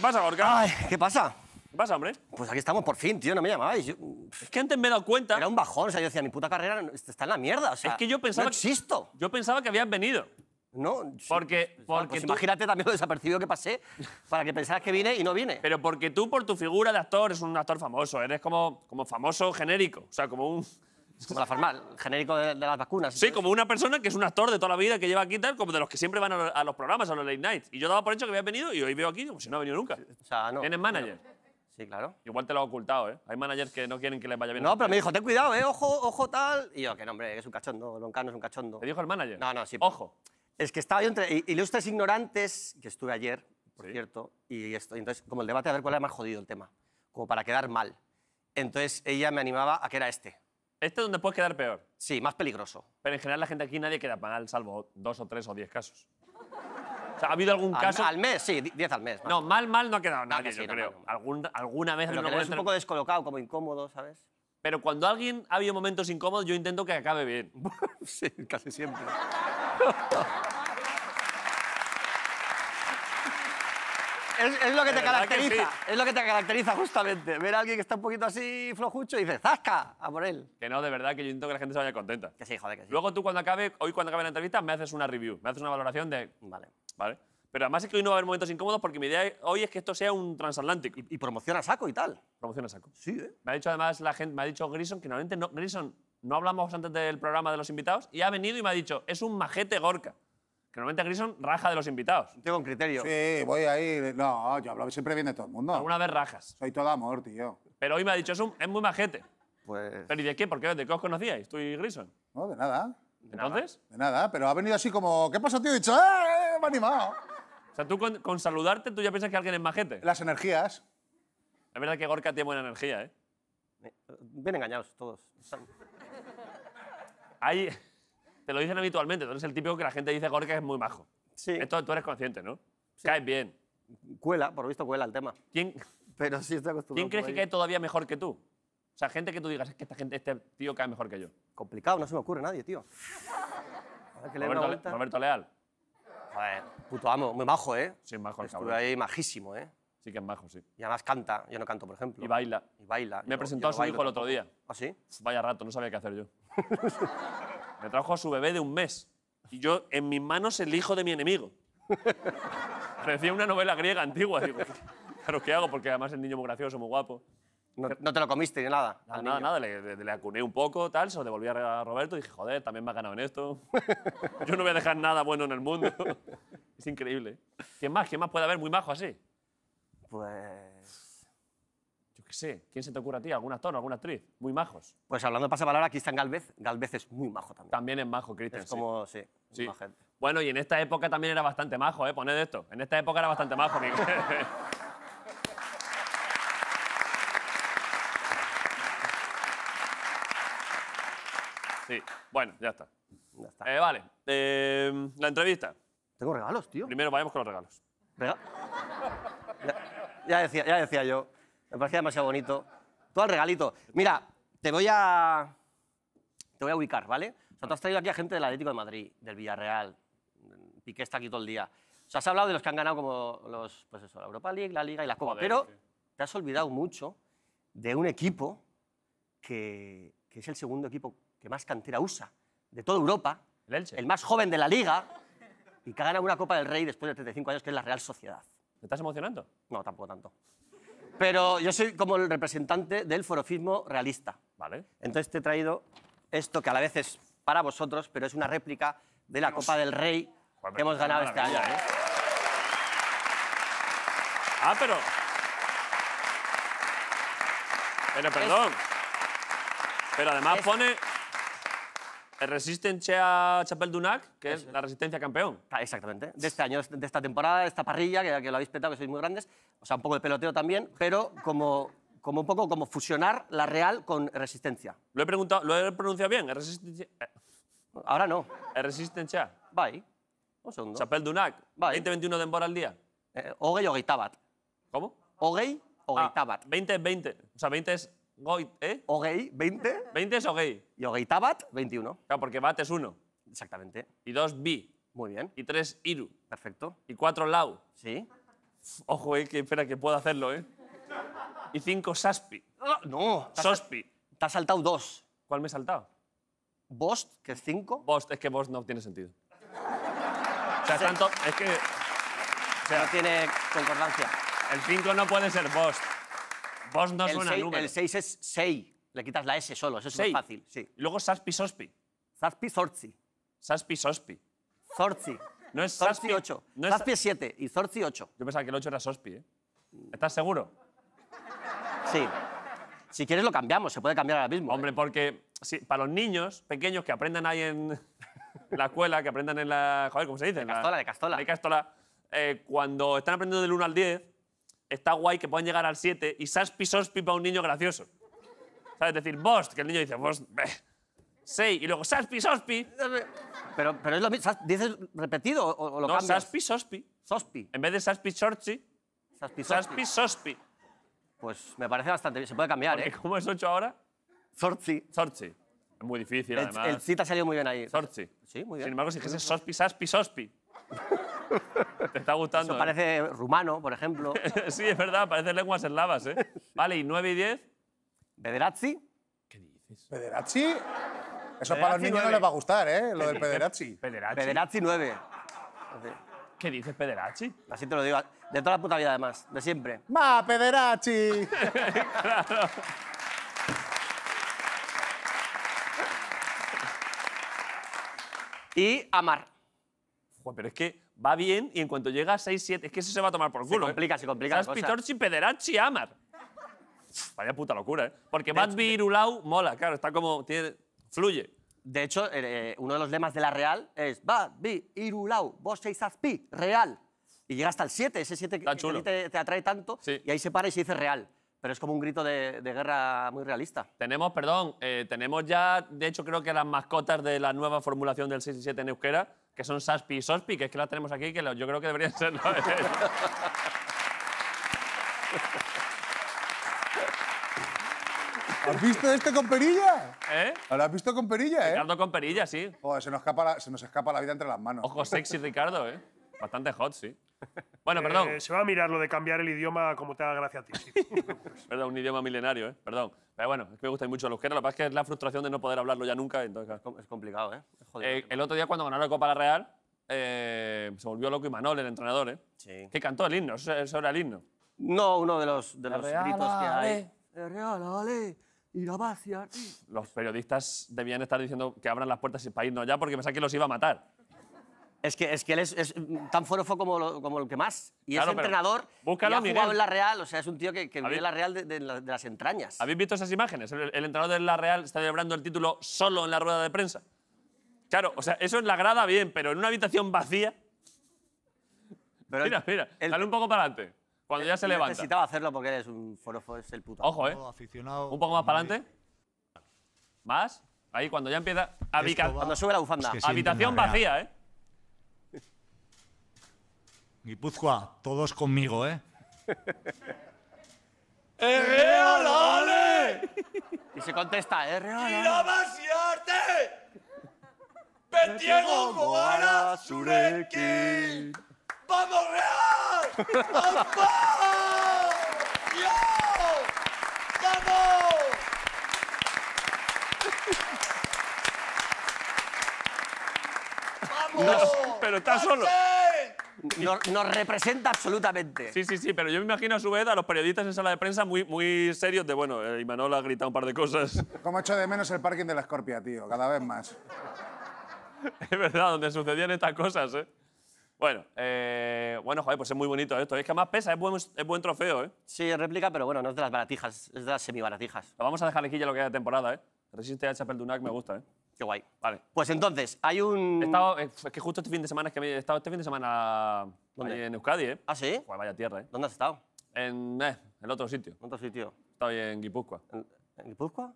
¿Qué pasa, Gorka? Ay, ¿qué pasa? ¿Qué pasa, hombre? Pues aquí estamos, por fin, tío, no me llamabais. Yo- Es que antes me he dado cuenta. Era un bajón, o sea, yo decía, mi puta carrera está en la mierda, o sea... Es que yo pensaba No existo, Yo pensaba que habías venido. ¿no? Porque, pues, ah, pues porque tú- imagínate también lo desapercibido que pasé para que pensaras que vine y no vine. Pero porque tú, por tu figura de actor, eres un actor famoso. Eres como, como famoso genérico. O sea, como un. Es como la forma genérico de, las vacunas. Sí, como una persona que es un actor de toda la vida que lleva aquí tal, como de los que siempre van a los, programas, a los late nights. Y yo daba por hecho que había venido y hoy veo aquí, como pues si no ha venido nunca. ¿Tienes manager? Sí, claro. Igual te lo he ocultado, ¿eh? Hay managers que no quieren que les vaya bien. No, pero me dijo, ten cuidado, ¿eh? Ojo, ojo, tal. Y yo, que no, hombre, es un cachondo, Loncano es un cachondo. ¿Te dijo el manager? No, no, sí. Ojo. Es que estaba yo entre ilustres ignorantes, que estuve ayer, por cierto, y esto, entonces, como el debate a ver cuál era más jodido el tema, como para quedar mal. Entonces ella me animaba a que era este. Este es donde puedes quedar peor. Sí, más peligroso. Pero en general la gente aquí nadie queda mal, salvo dos o tres o diez casos. O sea, ¿ha habido algún caso? Al, mes, sí, 10 al mes. No, mal, mal no ha quedado nadie, yo creo. alguna vez... Pero que es un poco descolocado, como incómodo, ¿sabes? Pero cuando alguien ha habido momentos incómodos, yo intento que acabe bien. sí, casi siempre. es, lo que te caracteriza. Es lo que te caracteriza justamente. Ver a alguien que está un poquito así flojucho y dice, ¡zasca! A él. Que no, de verdad, que yo intento que la gente se vaya contenta. Que sí, joder, que sí. Luego tú cuando acabe, hoy cuando acabe la entrevista, me haces una review, me haces una valoración de... Vale. Vale. Pero además es que hoy no va a haber momentos incómodos porque mi idea hoy es que esto sea un transatlántico. Y, promociona saco y tal. Promociona saco. Sí, ¿eh? Me ha dicho además la gente, me ha dicho Grison que normalmente no, Grison no hablamos antes del programa de los invitados y ha venido y me ha dicho, es un majete Gorka. Que normalmente Grison raja de los invitados. Tengo un criterio. Sí, voy ahí. No, yo hablo, siempre viene todo el mundo. Alguna vez rajas. Soy todo amor, tío. Pero hoy me ha dicho, es, es muy majete. Pues... ¿Pero y de qué? ¿Por ¿De qué os conocíais, tú y Grison? No, de nada. ¿De ¿Entonces? De nada, pero ha venido así como, ¿qué pasa, tío? he dicho, eh, ¡eh! Me ha animado. O sea, tú con, saludarte, tú ya piensas que alguien es majete. Las energías. Es verdad que Gorka tiene buena energía, ¿eh? Bien engañados todos. Ahí te lo dicen habitualmente, tú eres el típico que la gente dice, Gorka es muy majo. Sí. Esto tú eres consciente, ¿no? Caes bien. Cuela, por lo visto cuela el tema. ¿Quién, Pero sí estoy acostumbrado. ¿quién crees que cae todavía mejor que tú? O sea, gente que tú digas, es que esta gente, este tío cae mejor que yo. Complicado, no se me ocurre nadie, tío. le Roberto, Leal. Joder, puto amo, muy majo, ¿eh? Sí, es majo el ahí majísimo, ¿eh? Sí que es majo, sí. Y además canta, yo no canto, por ejemplo. Y baila. Y baila. Me presentado presentó a su hijo el otro día. ¿Ah, sí? Vaya rato, no sabía qué hacer yo. Me trajo a su bebé de un mes. Y yo, en mis manos, el hijo de mi enemigo. Parecía una novela griega antigua. Digo, claro, ¿qué hago? Porque además el niño muy gracioso, muy guapo. No, te lo comiste ni nada. Nada, nada, Le, acuné un poco, tal, se lo devolví a Roberto y dije, joder, también me ha ganado en esto. Yo no voy a dejar nada bueno en el mundo. es increíble. ¿Quién más? ¿Quién más puede haber muy majo así? Pues. Sí. ¿quién se te ocurre a ti? ¿Algún actor alguna actriz? Muy majos. Pues hablando de pasapalabra, aquí está Galvez. Galvez es muy majo también. También es majo, Cristian. Es como, sí, sí. Bueno, y en esta época también era bastante majo, ¿eh? Poned esto. En esta época era bastante majo, amigo. Sí, bueno, ya está. Eh, vale, em, la entrevista. Tengo regalos, tío. Primero vayamos con los regalos. ya, decía, ya decía yo. Me parecía demasiado bonito. Todo el regalito. Mira, te voy a. Te voy a ubicar, ¿vale? O sea, tú has traído aquí a gente del Atlético de Madrid, del Villarreal. Piqué está aquí todo el día. O sea, has hablado de los que han ganado como los, pues eso, la Europa League, la Liga y la Copa. pero te has olvidado mucho de un equipo que, que es el segundo equipo que más cantera usa de toda Europa, el, Elche. el más joven de la liga y que ha ganado una Copa del Rey después de 35 años, que es la Real Sociedad. ¿Te estás emocionando? No, tampoco tanto. Pero yo soy como el representante del forofismo realista. Vale. Entonces te he traído esto que a la vez es para vosotros, pero es una réplica de la Copa del Rey que hemos ganado este año. ¿eh? Ah, pero... Pero perdón. Pero además pone Resistencia chapel Dunac, que es, la resistencia campeón. Ah, exactamente. De este año, de esta temporada, de esta parrilla, que, que lo habéis petado, que sois muy grandes. O sea, un poco de peloteo también, pero como como un poco como fusionar la real con resistencia. Lo he preguntado, lo he pronunciado bien, eh, Ahora no. Resistencia. Bai. Un segundo. Chapel Dunac. Va, 20 21 denbora al día. Eh, ogei o ¿Cómo? Ogei o Ah, 20 20. O sea, 20 es Goit, ¿eh? Ogei, 20. 20 es Ogei. Y Ogeitabat, 21. Claro, porque Bat es 1. Exactamente. Y 2 Bi. Muy bien. Y tres Iru. Perfecto. Y cuatro Lau. Sí. Ojo, eh, que espera que pueda hacerlo, ¿eh? Y 5 Saspi. Ah, no. Sospi. Te has saltado dos. ¿Cuál me he saltado? Bost, que es 5. Bost, es que Bost no tiene sentido. o sea, tanto, es que... no tiene concordancia. El 5 no puede ser Bost. Vos no el suena seis, El 6 es 6. Le quitas la S solo, eso es más fácil. Sí. Luego Saspi Sospi. Saspi Zorzi. Saspi Sospi. Zorzi. No es Zorzi Saspi 8. No es Saspi 7 y Zorzi 8. Yo pensaba que el 8 era Sospi, ¿eh? ¿Estás seguro? Sí. Si quieres lo cambiamos, se puede cambiar ahora mismo. Hombre, porque para los niños pequeños que aprendan ahí en la escuela, que aprendan en la... Joder, ¿cómo se dice? De Castola, de Castola. De Castola. Eh, cuando están aprendiendo del 1 al 10, está guay que puedan llegar al 7 y Saspi Sospi para un niño gracioso. ¿Sabes? decir, Bost, que el niño dice, Bost, 6, y luego Saspi Sospi. Pero, pero es lo mismo, ¿dices repetido o, lo cambias? no, Saspi Sospi. Sospi. En vez de Saspi Chorchi, Saspi Sospi. Saspi Sospi. Pues me parece bastante bien, se puede cambiar, ¿eh? ¿Cómo es 8 ahora? Sorsi. Sorsi. Es muy difícil, el, además. El cita ha salido muy bien ahí. Sorsi. Sí, muy bien. Sin embargo, si dijese Sospi, Saspi, Sospi. Te está gustando. Eso ¿eh? parece rumano, por ejemplo. sí, es verdad, parece lenguas eslavas, ¿eh? Vale, ¿y 9 y 10? ¿Pederazzi? ¿Qué dices? Pederazzi. Eso para los niños no les va a gustar, ¿eh? Lo del Pederazzi. Pederazzi. Pederazzi 9. ¿Qué dices, Pederazzi? Así te lo digo. De toda la puta vida, además. De siempre. ¡Va, Pederazzi! claro. Y amar pero es que va bien y en cuanto llega a 6, 7, es que eso se va a tomar por culo. Se complica, se complica. Estás Pitorchi, pederachi Amar. Vaya puta locura, ¿eh? Porque Bad irulau mola, claro, está como. Tiene, fluye. De hecho, eh, uno de los lemas de la Real es Bad irulau vos seis Real. Y llega hasta el 7, ese 7 que, te, atrae tanto, y ahí se para y se dice Real. Pero es como un grito de, guerra muy realista. Tenemos, perdón, eh, tenemos ya, de hecho creo que las mascotas de la nueva formulación del 6 7 en euskera que son Saspi y Sospi, que es que la tenemos aquí, que yo creo que deberían ser... ¿Has visto este con perilla? ¿Eh? ¿Lo has visto con perilla, eh? Ricardo con perilla, sí. se nos, escapa se nos escapa la vida entre las manos. Ojo sexy, Ricardo, ¿eh? Bastante hot, sí. Bueno, perdón. Eh, se va a mirar lo de cambiar el idioma como te haga gracia a ti. Perdón, un idioma milenario, ¿eh? Perdón. Pero bueno, es que me gusta mucho el euskera. Lo que pasa es que es la frustración de no poder hablarlo ya nunca. Entonces... Es complicado, eh. ¿eh? El otro día cuando ganaron la Copa la Real, eh, se volvió loco Imanol, el entrenador, ¿eh? Que cantó el himno, eso, era el himno. No, uno de los, de los gritos que hay. El Real, ale. Y la vaciar! Los periodistas debían estar diciendo que abran las puertas y país no ya porque pensaban que los iba a matar. Es que, es que él es, mm, tan forofo como, como el que más. Y es entrenador búscalo, y ha en la Real. O sea, es un tío que, que vive en la Real de, las entrañas. ¿Habéis visto esas imágenes? El, entrenador de La Real está celebrando el título solo en la rueda de prensa. Claro, o sea, eso en la grada bien, pero en una habitación vacía. Pero Mira, mira, un poco para adelante. Cuando ya se levanta. Necesitaba hacerlo porque eres un forofo, es el puto. Ojo, ¿eh? Un poco más para adelante. Más. Ahí, cuando ya empieza. Cuando sube la bufanda. Habitación vacía, ¿eh? Guipúzcoa, todos conmigo, ¿eh? ¡Erreal, ¡Eh, ale! Y se contesta, ¡Erreal, eh, ale! arte! ¡Petiego, Sureki! ¡Vamos, Real! ¡Vamos! ¡Vamos! ¡Vamos! pero está solo nos, representa absolutamente. Sí, sí, sí, pero yo me imagino a su vez a los periodistas en sala de prensa muy, muy serios de, bueno, eh, Imanol ha gritado un par de cosas. Como echo de menos el parking de la Escorpia, tío, cada vez más. es verdad, donde sucedían estas cosas, ¿eh? Bueno, eh, bueno, joder, pues es muy bonito esto. Es que más pesa, es buen, es buen trofeo, ¿eh? Sí, réplica, pero bueno, no es de las baratijas, es de las semibaratijas. Lo vamos a dejar aquí ya lo que haya de temporada, ¿eh? Resiste a Chapel Dunac, me gusta, ¿eh? Qué guay. Vale. Pues entonces, hay un. estado, es que justo este fin de semana, es que he estado este fin de semana en Euskadi, ¿eh? ¿Ah, sí? vaya tierra, ¿eh? ¿Dónde has estado? En, eh, en otro sitio. ¿En otro sitio? He en Guipúzcoa. ¿En, Guipúzcoa?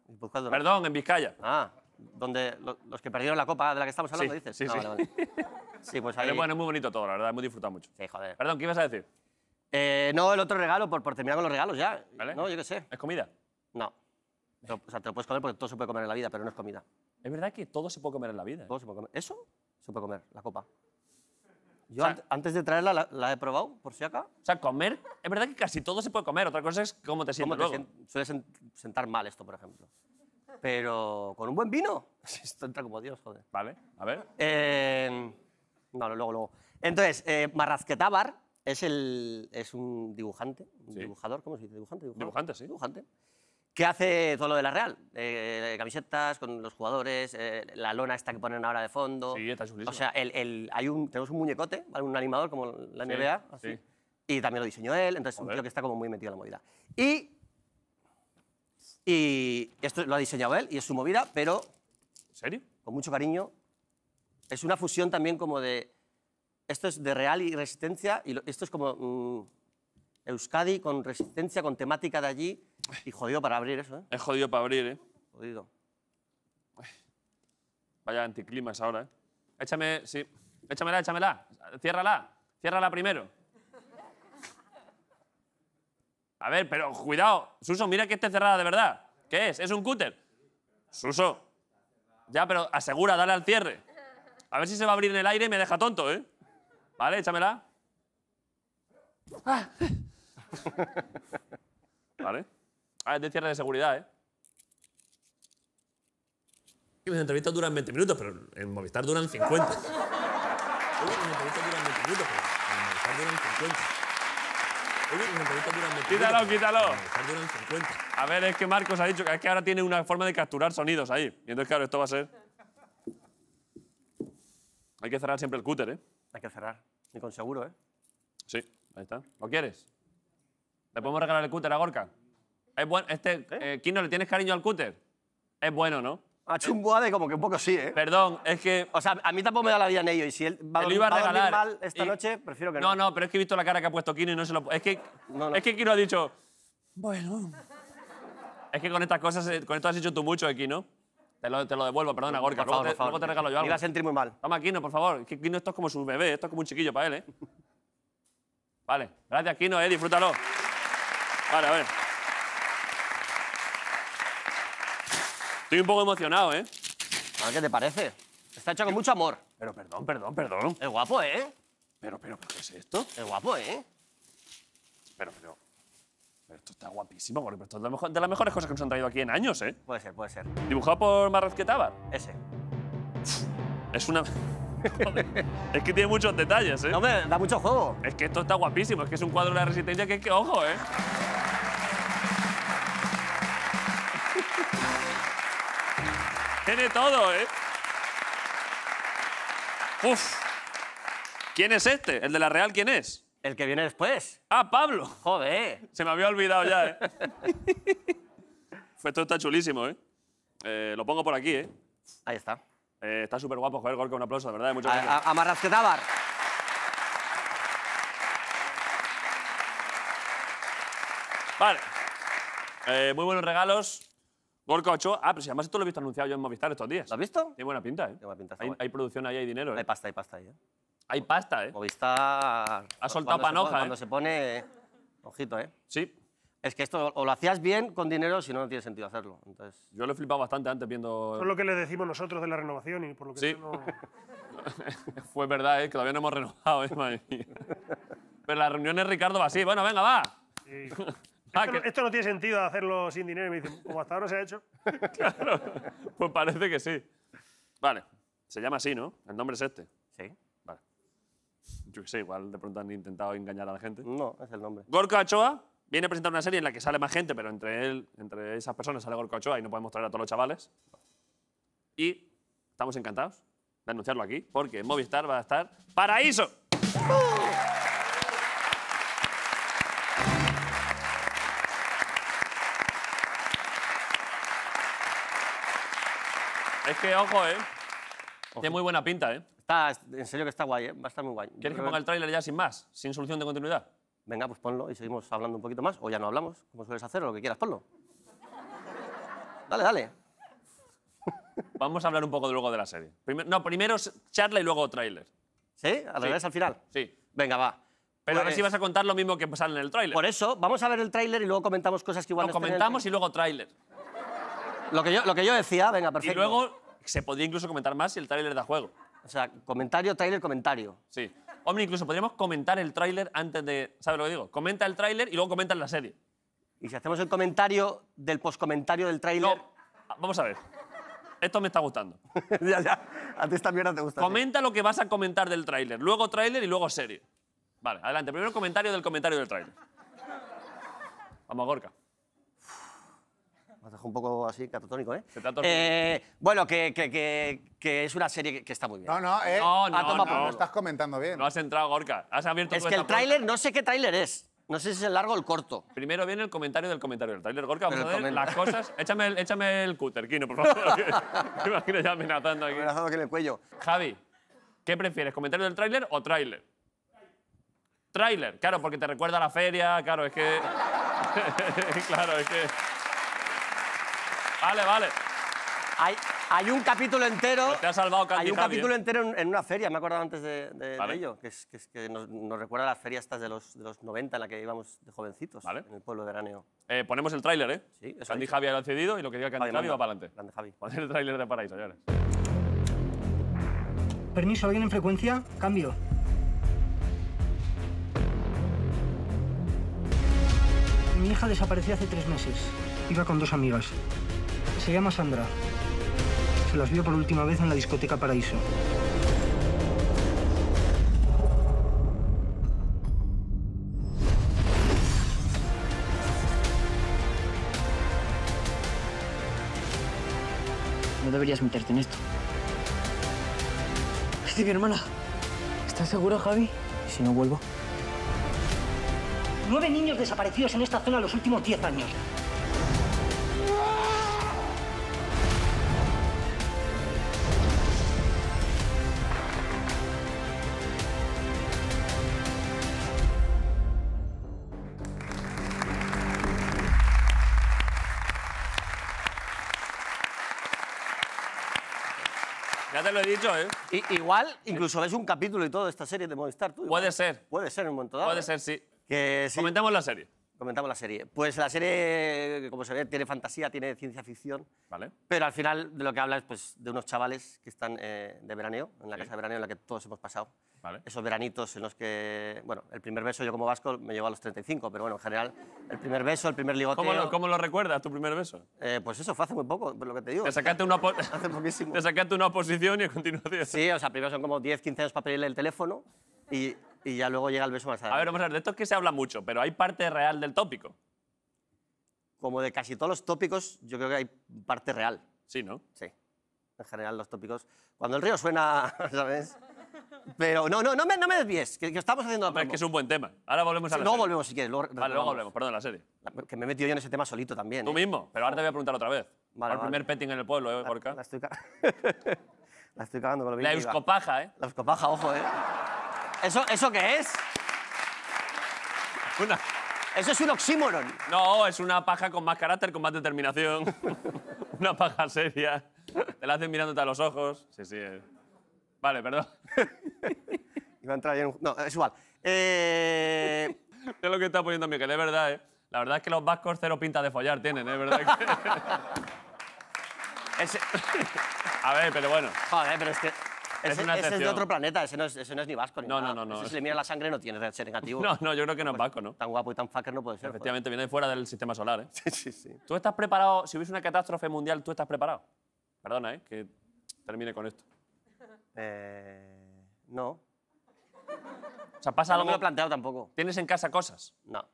Perdón, en Vizcaya. Ah, donde los que perdieron la copa de la que estamos hablando, dices. Sí, ah, sí. Vale, vale. sí, pues ahí... Pero bueno, es muy bonito todo, la verdad, hemos disfrutado mucho. Sí, joder. Perdón, ¿qué ibas a decir? Eh, no, el otro regalo, por, por terminar con los regalos ya. ¿Vale? No, yo qué sé. ¿Es comida? No. O sea, te lo puedes comer porque todo se puede comer en la vida, pero no es comida. Es verdad que todo se puede comer en la vida. ¿eh? Todo se puede comer. ¿Eso? Se puede comer, la copa. Yo antes de traerla la, he probado, por si acá. O sea, comer, es verdad que casi todo se puede comer. Otra cosa es cómo te sientes luego. suele sentar mal esto, por ejemplo. Pero con un buen vino. esto entra como Dios, joder. Vale, a ver. Em, no, luego, luego. Entonces, eh, es, el, es un dibujante, un dibujador, ¿cómo se dice? ¿Dibujante? Dibujante, sí. Dibujante. ¿Qué hace todo lo de la Real. Eh, camisetas con los jugadores, eh, la lona esta que ponen ahora de fondo. Sí, está chulísimo. O sea, el, el, hay un, tenemos un muñecote, un animador como la NBA, sí, y también lo diseñó él, entonces creo que está como muy metido en la movida. Y, y esto lo ha diseñado él y es su movida, pero... ¿En serio? Con mucho cariño. Es una fusión también como de... Esto es de Real y Resistencia y esto es como... Mm, Euskadi con resistencia, con temática de allí. Y jodido para abrir eso, ¿eh? Es jodido para abrir, ¿eh? Jodido. Vaya anticlimas ahora, ¿eh? Échame, sí. Échamela, échamela. Ciérrala. Ciérrala primero. A ver, pero cuidado. Suso, mira que esté cerrada de verdad. ¿Qué es? ¿Es un cúter? Suso. Ya, pero asegura, dale al cierre. A ver si se va a abrir en el aire y me deja tonto, ¿eh? Vale, échamela. Ah. ¿Vale? Ah, es de cierre de seguridad, ¿eh? Mis entrevistas duran 20 minutos, pero en Movistar duran 50. Mis entrevistas duran 20 minutos, pero en Movistar duran 50. Mis entrevistas duran 20 quítalo, minutos, quítalo. En Movistar duran 50. A ver, es que Marcos ha dicho que, que ahora tiene una forma de capturar sonidos ahí. Y entonces, claro, esto va a ser... Hay que cerrar siempre el cúter, ¿eh? Hay que cerrar. Y con seguro, ¿eh? Sí, ahí está. ¿Lo quieres? ¿Le podemos regalar el cúter a Gorka? Es este, eh, Kino, ¿le tienes cariño al cúter? Es bueno, ¿no? Ha ah, A Chumbuade como que un poco sí, ¿eh? Perdón, es que... O sea, a mí tampoco me da la vida en ello y si él va, a, dormir, mal esta noche, prefiero que no. No, no, pero es que he visto la cara que ha puesto Kino y no se lo... Es que, no, Es que Kino ha dicho... Bueno... Es que con estas cosas, eh, con esto has hecho tú mucho, aquí, eh, Kino. Te lo, te lo devuelvo, perdona, Gorka. Por favor, luego, te, regalo yo algo. Me iba a sentir muy mal. Toma, Kino, por favor. Kino, esto es como su bebé, esto es como un chiquillo para él, ¿eh? Vale, gracias, Kino, eh, disfrútalo. Vale, a ver. Estoy un poco emocionado, ¿eh? A ver qué te parece. Está hecho con mucho amor. Pero perdón, perdón, perdón. Es guapo, ¿eh? Pero, pero, ¿qué es esto? Es guapo, ¿eh? Pero, pero... Pero esto está guapísimo, pero esto es de, las mejores cosas que nos han traído aquí en años, ¿eh? Puede ser, puede ser. ¿Dibujado por Marrezquetábar? Ese. Es una es que tiene muchos detalles, ¿eh? hombre, da mucho juego. Es que esto está guapísimo. Es que es un cuadro de la resistencia que es que, ojo, ¿eh? tiene todo, ¿eh? Uf. ¿Quién es este? ¿El de la Real quién es? El que viene después. Ah, Pablo. Joder. Se me había olvidado ya, ¿eh? Pues esto está chulísimo, ¿eh? ¿eh? Lo pongo por aquí, ¿eh? Ahí está. Eh, está súper guapo, joder, Gorka, un aplauso, de verdad. Muchas gracias. A, Vale. Eh, muy buenos regalos. Gorka 8. Ah, pero si además esto lo he visto anunciado yo en Movistar estos días. ¿Lo has visto? Tiene buena pinta, ¿eh? Hay, producción ahí, hay dinero, ¿eh? Hay pasta, hay pasta ahí, Hay pasta, ¿eh? Movistar... Ha soltado panoja, Cuando se pone... Ojito, ¿eh? Sí. Es que esto o lo hacías bien con dinero, si no, no tiene sentido hacerlo. Entonces... Yo lo he flipado bastante antes viendo... es lo que le decimos nosotros de la renovación y por lo que... Sí. No... Fue verdad, ¿eh? que todavía no hemos renovado, ¿eh? Pero la reunión es Ricardo va así. Bueno, venga, va. esto, no, tiene sentido hacerlo sin dinero. me dicen, como hasta ahora se ha hecho. claro, pues parece que sí. Vale, se llama así, ¿no? El nombre es este. Sí. Vale. Yo qué sé, igual de pronto han intentado engañar a la gente. No, es el nombre. Gorka Ochoa viene a presentar una serie en la que sale más gente, pero entre, él, entre esas personas sale Gorcochoa y no podemos traer a todos los chavales. Y estamos encantados de anunciarlo aquí, porque Movistar va a estar Paraíso. ¡Uh! Es que, ojo, ¿eh? Tiene muy buena pinta, ¿eh? Está, en serio que está guay, ¿eh? Va a estar muy guay. ¿Quieres que ponga el tráiler ya sin más? ¿Sin solución de continuidad? Venga, pues ponlo y seguimos hablando un poquito más, o ya no hablamos, como sueles hacer, o lo que quieras, ponlo. Dale, dale. Vamos a hablar un poco luego de la serie. no, primero charla y luego tráiler. ¿Sí? ¿Al la vez al final? Sí. Venga, va. Pero a ver pues si vas a contar lo mismo que sale en el tráiler. Por eso, vamos a ver el tráiler y luego comentamos cosas que igual no comentamos y luego tráiler. Lo que, yo, lo que yo decía, venga, perfecto. Y luego se podría incluso comentar más si el tráiler da juego. O sea, comentario, tráiler, comentario. Sí. Hombre, incluso podríamos comentar el tráiler antes de... ¿Sabes lo que digo? Comenta el tráiler y luego comenta la serie. ¿Y si hacemos el comentario del poscomentario del tráiler? Vamos a ver. Esto me está gustando. ya, ya. A ti esta mierda te gusta. Comenta lo que vas a comentar del tráiler. Luego tráiler y luego serie. Vale, adelante. Primero comentario del comentario del tráiler. Vamos, a Gorka un poco así, catatónico, ¿eh? eh bueno, que, que, que, es una serie que, está muy bien. No, no, eh, no, no, ah, no, pues estás comentando bien. No has entrado, Gorka. Has abierto Es que el tráiler, no sé qué tráiler es. No sé si es el largo o el corto. Primero viene el comentario del comentario del tráiler. Gorka, vamos a ver las cosas. Échame el, échame el cúter, Kino, por favor. Me imagino ya amenazando aquí. Amenazando aquí en el cuello. Javi, ¿qué prefieres, comentario del tráiler o tráiler? Tráiler, claro, porque te recuerda a la feria, claro, es que... claro, es que... Vale, vale. Hay, un capítulo entero. te ha salvado Candy Hay un capítulo ¿eh? entero en, una feria, me he acordado antes de, ello, que, que, nos, recuerda a las ferias estas de los, los 90 en la que íbamos de jovencitos en el pueblo de Araneo. Eh, ponemos el tráiler, ¿eh? Sí, Candy Javi ha cedido y lo que diga Candy Javi, va para adelante. Grande Javi. Poner el tráiler de Paraíso, señores. Permiso, ¿alguien en frecuencia? Cambio. Mi hija desapareció hace tres meses. Iba con dos amigas. Se llama Sandra. Se las vio por última vez en la discoteca Paraíso. No deberías meterte en esto. Es este, mi hermana. ¿Estás seguro, Javi? ¿Y si no vuelvo? Nueve niños desaparecidos en esta zona los últimos diez años. ¿eh? igual, incluso ves un capítulo y todo de esta serie de Movistar. Puede ser. Puede ser en un momento dado. Puede ¿eh? ser, sí. Que sí. la serie. Comentamos la serie. Pues la serie, como se ve, tiene fantasía, tiene ciencia ficción. Vale. Pero al final de lo que habla es pues, de unos chavales que están eh, de veraneo, en la casa de veraneo en la que todos hemos pasado. Esos veranitos en los que, bueno, el primer beso yo como vasco me llevo a los 35, pero bueno, en general, el primer beso, el primer ligoteo... ¿Cómo lo, cómo lo recuerdas, tu primer beso? Eh, pues eso, fue hace muy poco, por lo que te digo. Te sacaste una, hace poquísimo. Te sacaste una oposición y a continuación... Sí, o sea, primero son como 10, 15 años para pedirle el teléfono y y ya luego llega el beso más adelante. A ver, vamos a ver, de esto es que se habla mucho, pero ¿hay parte real del tópico? Como de casi todos los tópicos, yo creo que hay parte real. Sí, ¿no? Sí. En general, los tópicos. Cuando el río suena, ¿sabes? Pero no, no, no me, no me desvíes, que, estamos haciendo... Hombre, es que es un buen tema. Ahora volvemos a la No volvemos, si quieres. vale, luego volvemos, perdón, la serie. Que me he metido yo en ese tema solito también. Tú ¿eh? mismo, pero ahora te voy a preguntar otra vez. Vale, el primer petting en el pueblo, ¿eh, La, estoy, la estoy cagando con lo La euscopaja, ¿eh? La euscopaja, ojo, ¿eh? ¿Eso, ¿Eso qué es? Eso es un oxímoron. No, es una paja con más carácter, con más determinación. una paja seria. Te la hacen mirándote a los ojos. Sí, sí. Eh. Vale, perdón. Iba a entrar en un... No, es igual. Eh, es lo que está poniendo Miguel, es verdad, eh. La verdad es que los vascos cero pinta de follar tienen, ¿eh? ¿Verdad A ver, pero bueno. Joder, pero es que... Ese, es, es de otro planeta, ese no es, ni vasco ni no, nada. No, no, no. si le mira la sangre no tiene ser negativo. No, no, yo creo que no es pues vasco, ¿no? Tan guapo y tan fucker no puede ser. Efectivamente, viene de fuera del sistema solar, ¿eh? Pues. Sí, sí, sí. ¿Tú estás preparado? Si hubiese una catástrofe mundial, ¿tú estás preparado? Perdona, ¿eh? Que termine con esto. Eh, no. O sea, pasa no, algo. No lo he planteado tampoco. ¿Tienes en casa cosas? No.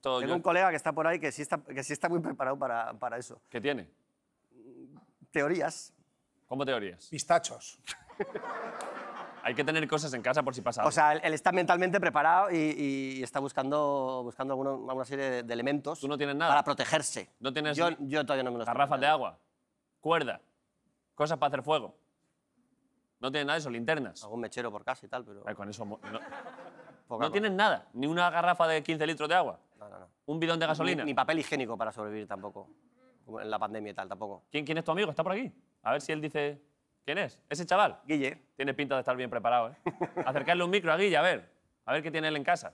todo Tengo un colega que está por ahí que sí está, que sí está muy preparado para, para eso. ¿Qué tiene? Teorías. ¿Cómo teorías? Pistachos. Hay que tener cosas en casa por si pasa algo. O sea, él, está mentalmente preparado y, está buscando, buscando alguna serie de, elementos Tú no tienes nada. para protegerse. No tienes yo, todavía no me lo garrafas de agua, cuerda, cosas para hacer fuego. No tienes nada de eso, linternas. Algún mechero por casa y tal, pero... con eso no, tienes nada, ni una garrafa de 15 litros de agua, No, no, no. un bidón de gasolina. Ni, papel higiénico para sobrevivir tampoco. En la pandemia y tal, tampoco. ¿Quién, quién es tu amigo? ¿Está por aquí? A ver si él dice. ¿Quién es? ¿Ese chaval? Guille. Tiene pinta de estar bien preparado, ¿eh? Acercarle un micro a Guille, a ver. A ver qué tiene él en casa.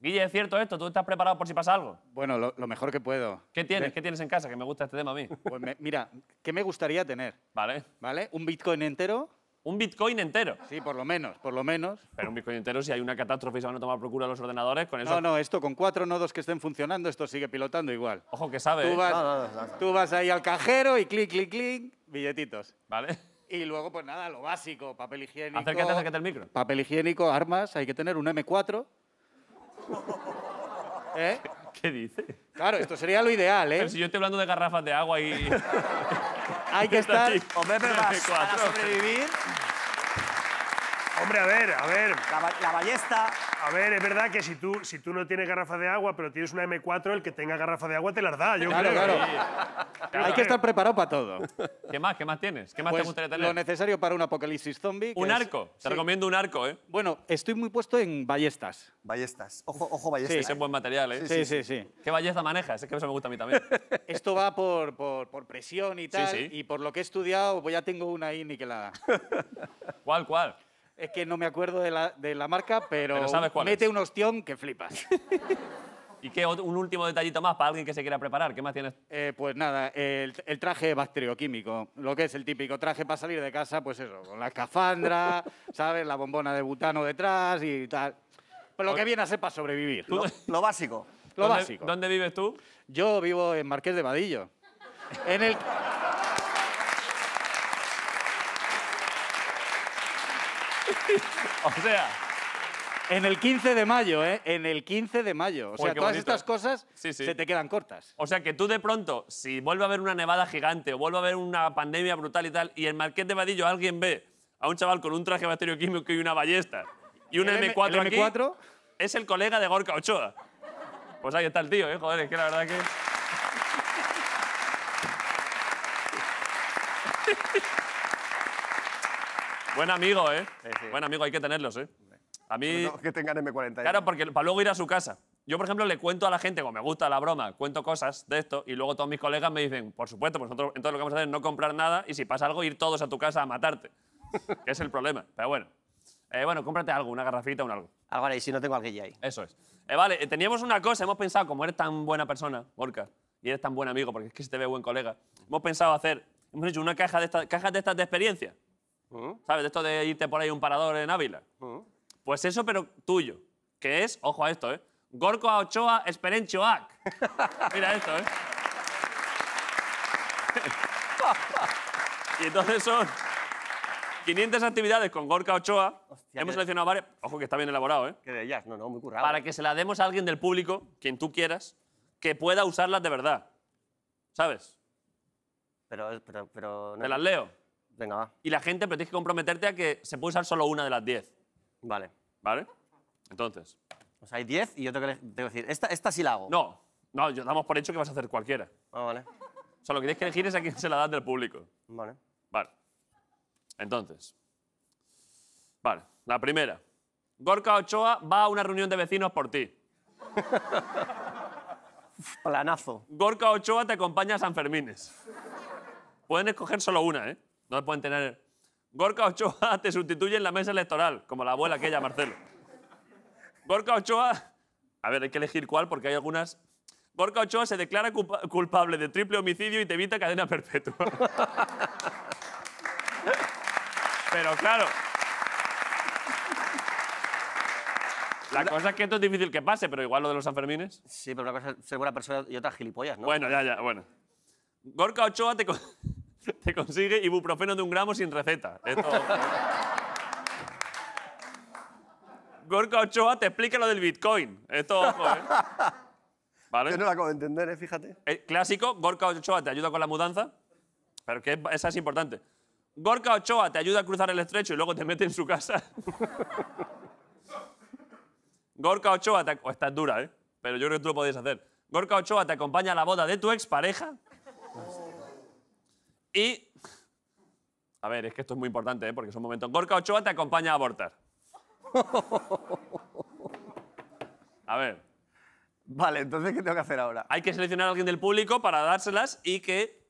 Guille, ¿es cierto esto? ¿Tú estás preparado por si pasa algo? Bueno, lo, mejor que puedo. ¿Qué tienes? ¿Qué tienes en casa? Que me gusta este tema a mí. Pues mira, ¿qué me gustaría tener? Vale. ¿Vale? ¿Un Bitcoin entero? ¿Un Bitcoin entero? Sí, por lo menos, por lo menos. Pero un Bitcoin entero, si hay una catástrofe y se van a tomar procura los ordenadores, con eso... No, no, esto con cuatro nodos que estén funcionando, esto sigue pilotando igual. Ojo, que sabe. Tú ¿eh? vas, tú vas ahí al cajero y clic, clic, clic, billetitos. ¿Vale? Y luego, pues nada, lo básico, papel higiénico. micro. Papel higiénico, armas, hay que tener un M4. ¿Eh? ¿Qué dice? Claro, esto sería lo ideal, ¿eh? Pero si yo estoy hablando de garrafas de agua y... hay que estar... Con M4. para sobrevivir... Hombre, a ver, a ver. La, ballesta. A ver, es verdad que si tú, si tú no tienes garrafa de agua, pero tienes una M4, el que tenga garrafa de agua te la da, claro, Claro, Hay que estar preparado para todo. ¿Qué más? ¿Qué más tienes? ¿Qué más te pues, gustaría tener? Lo necesario para un apocalipsis zombie. Un arco. Te recomiendo un arco, ¿eh? Bueno, estoy muy puesto en ballestas. Ballestas. Ojo, ojo ballestas. Sí. es es buen material, ¿eh? Sí sí, sí, ¿Qué ballesta manejas? Es que eso me gusta a mí también. Esto va por, por, presión y tal. Sí, sí. Y por lo que he estudiado, pues ya tengo una ahí niquelada. ¿Cuál, cuál? Es que no me acuerdo de la, marca, pero, mete un ostión que flipas. ¿Y qué? Un último detallito más para alguien que se quiera preparar. ¿Qué más tienes? Eh, pues nada, el, traje bacterioquímico, lo que es el típico traje para salir de casa, pues eso, con la escafandra, ¿sabes? La bombona de butano detrás y tal. Pues lo que viene a ser para sobrevivir. Lo, básico. Lo básico. ¿Dónde vives tú? Yo vivo en Marqués de Vadillo. en el... o sea, en el 15 de mayo, ¿eh? En el 15 de mayo. O sea, todas estas cosas se te quedan cortas. O sea, que tú de pronto, si vuelve a haber una nevada gigante o vuelve a haber una pandemia brutal y tal, y en Marqués de Vadillo alguien ve a un chaval con un traje bacterioquímico y una ballesta y un M 4 aquí, es el colega de Gorka Ochoa. Pues ahí está el tío, ¿eh? Joder, es que la verdad que... Buen amigo, ¿eh? Buen amigo, hay que tenerlos, ¿eh? A mí... que tengan M40. Claro, porque para luego ir a su casa. Yo, por ejemplo, le cuento a la gente, como me gusta la broma, cuento cosas de esto y luego todos mis colegas me dicen, por supuesto, pues nosotros entonces lo que vamos a hacer es no comprar nada y si pasa algo ir todos a tu casa a matarte. es el problema. Pero bueno. Eh, bueno, cómprate algo, una garrafita, o algo. Ah, vale, y si no tengo ya ahí. Eso es. Eh, vale, eh, teníamos una cosa, hemos pensado, como eres tan buena persona, Borca, y eres tan buen amigo, porque es que se te ve buen colega, hemos pensado hacer, hemos hecho una caja de, esta, caja de estas de experiencia. ¿Mm? ¿Sabes? De esto de irte por ahí un parador en Ávila. ¿Mm? Pues eso, pero tuyo. Que es, ojo a esto, ¿eh? Gorko a Ochoa Esperenchoac. Mira esto, ¿eh? y entonces son 500 actividades con Gorka Ochoa. Hemos seleccionado varias. Ojo que está bien elaborado, ¿eh? Que de jazz, no, no, muy currado. Para que se la demos a alguien del público, quien tú quieras, que pueda usarlas de verdad. ¿Sabes? Pero, pero, pero. Te las leo. Venga, Y la gente, pero tienes que comprometerte a que se puede usar solo una de las 10. Vale. ¿Vale? Entonces. O sea, hay 10 y yo tengo que, decir, esta, esta sí la hago. No, no, damos por hecho que vas a hacer cualquiera. Ah, vale. O sea, lo que tienes que elegir es a quién se la das del público. Vale. Vale. Entonces. Vale, la primera. Gorka Ochoa va a una reunión de vecinos por ti. Planazo. Gorka Ochoa te acompaña a San Fermines. Pueden escoger solo una, ¿eh? No pueden tener... Gorka Ochoa te sustituye en la mesa electoral, como la abuela aquella, Marcelo. Gorka Ochoa... A ver, hay que elegir cuál porque hay algunas... Gorka Ochoa se declara culpable de triple homicidio y te evita cadena perpetua. Pero claro... La cosa es que esto es difícil que pase, pero igual lo de los Sanfermines. Sí, pero la cosa es ser buena persona y otra gilipollas, ¿no? Bueno, ya, ya, bueno. Gorka Ochoa te... Te consigue ibuprofeno de un gramo sin receta. Gorka Ochoa te explica lo del Bitcoin. Esto, ojo, ¿eh? Yo no la acabo de entender, ¿eh? fíjate. clásico, Gorka Ochoa te ayuda con la mudanza, pero que esa es importante. Gorka Ochoa te ayuda a cruzar el estrecho y luego te mete en su casa. Gorka Ochoa te... Esta es dura, ¿eh? Pero yo creo que tú lo podéis hacer. Gorka Ochoa te acompaña a la boda de tu ex pareja. Y. A ver, es que esto es muy importante, ¿eh? porque es un momento. en Gorka Ochoa te acompaña a abortar. A ver. Vale, entonces, ¿qué tengo que hacer ahora? Hay que seleccionar a alguien del público para dárselas y que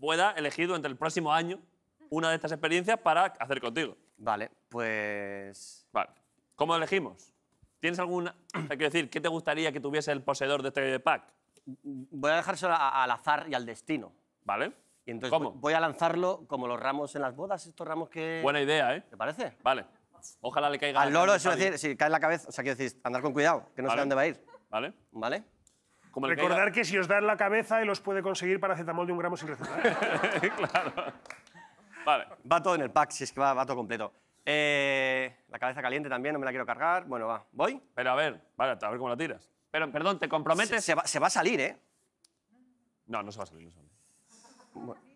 pueda elegir durante el próximo año una de estas experiencias para hacer contigo. Vale, pues. Vale. ¿Cómo elegimos? ¿Tienes alguna.? Hay que decir, ¿qué te gustaría que tuviese el poseedor de este pack? Voy a dejárselo al azar y al destino. ¿Vale? voy a lanzarlo como los ramos en las bodas, estos ramos que... Buena idea, ¿eh? ¿Te parece? Vale. Ojalá le caiga... Al loro, es decir, si cae en la cabeza, o sea, quiero decir, andar con cuidado, que no sé dónde va a ir. Vale. ¿Vale? Recordar que si os da en la cabeza, él os puede conseguir para acetamol de un gramo sin receta. claro. Vale. Va todo en el pack, si es que va, todo completo. Eh, la cabeza caliente también, no me la quiero cargar. Bueno, va. ¿Voy? Pero a ver, vale, a ver cómo la tiras. Pero, perdón, ¿te comprometes? Se, va, se va, a salir, ¿eh? No, no se va a salir, no se va a salir.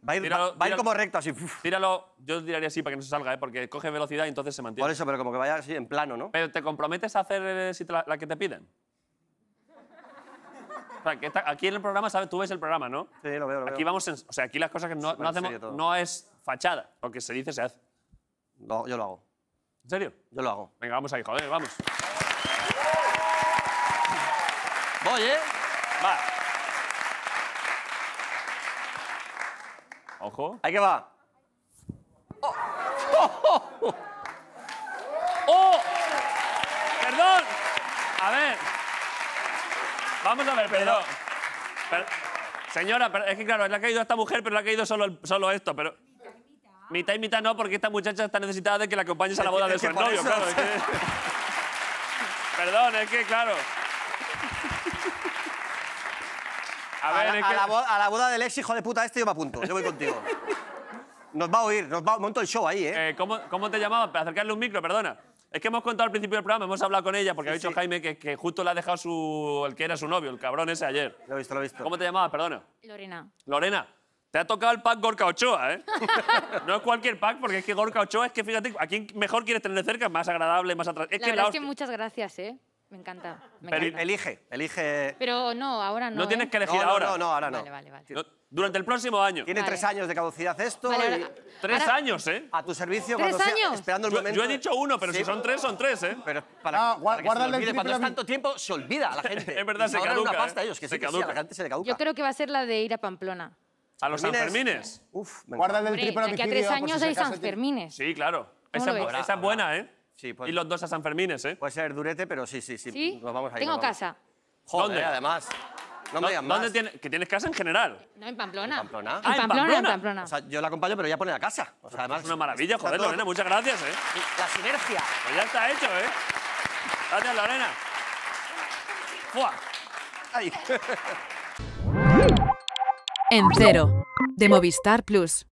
Va a ir, como recto así. Tíralo, yo tiraría así para que no se salga, ¿eh? porque coge velocidad y entonces se Por eso, pero como que vaya así en plano, ¿no? Pero ¿te comprometes a hacer eh, la, que te piden? aquí en el programa, ¿sabes? Tú ves el programa, ¿no? Sí, lo veo, lo veo. Aquí vamos, o sea, aquí las cosas que no, no hacemos no es fachada, lo que se dice se hace. yo lo hago. ¿En serio? Yo lo hago. Venga, vamos ahí, joder, vamos. Voy, ¿eh? Va. Ojo. Ahí que va. Oh. Oh, oh, ¡Perdón! A ver. Vamos a ver, perdón. Señora, es que claro, le ha caído a esta mujer, pero le ha caído solo, solo esto, pero... Mitad y mitad no, porque esta muchacha está necesitada de que la acompañes a la boda de su novio, claro. Es que... Perdón, es que claro. A, ver, a, la, la boda, del ex hijo de puta este yo me apunto, yo voy contigo. Nos va a oír, nos va a... Monto el show ahí, ¿eh? eh cómo ¿Cómo te llamabas? Para acercarle un micro, perdona. Es que hemos contado al principio del programa, hemos hablado con ella, porque ha dicho Jaime que, justo le ha dejado su, el que era su novio, el cabrón ese ayer. Lo he visto, lo he visto. ¿Cómo te llamabas, perdona? Lorena. Lorena, te ha tocado el pack Gorka Ochoa, ¿eh? no es cualquier pack, porque es que Gorka Ochoa es que, fíjate, ¿a quién mejor quieres tener cerca? Más agradable, más atractivo. es que muchas gracias, ¿eh? Me encanta. Pero elige, elige. Pero no, ahora no. No tienes que ¿eh? elegir ahora. No, no, ahora no. Vale, vale, vale. durante el próximo año. Tiene tres años de caducidad esto. Tres años, ¿eh? A tu servicio. ¿Tres cuando años? esperando el yo, momento. Yo, he dicho uno, pero si son tres, son tres, ¿eh? Pero para, ah, Cuando es tanto tiempo, se olvida a la gente. es verdad, se caduca. una pasta ¿eh? ellos, se caduca. la gente se caduca. Yo creo que va a ser la de ir a Pamplona. ¿A los Sanfermines? Uf, Guarda el triple homicidio. Que a tres años hay Sanfermines. Sí, claro. Esa es buena, ¿eh? Pues. y los dos a San Fermín, ¿eh? Puede ser durete, pero sí, sí, sí. ¿Sí? Nos vamos a Tengo casa. Joder, ¿Dónde? además. No me digas ¿Dónde tienes? que tienes casa en general. No, en Pamplona. ¿En Pamplona? en ah, Pamplona, en Pamplona. O sea, yo la acompaño, pero ya pone la casa. O sea, además, Es una maravilla, joder, Lorena, muchas gracias, ¿eh? La sinergia. Pues ya está hecho, ¿eh? Gracias, Lorena. ¡Fua! Ay. En cero. De Movistar Plus.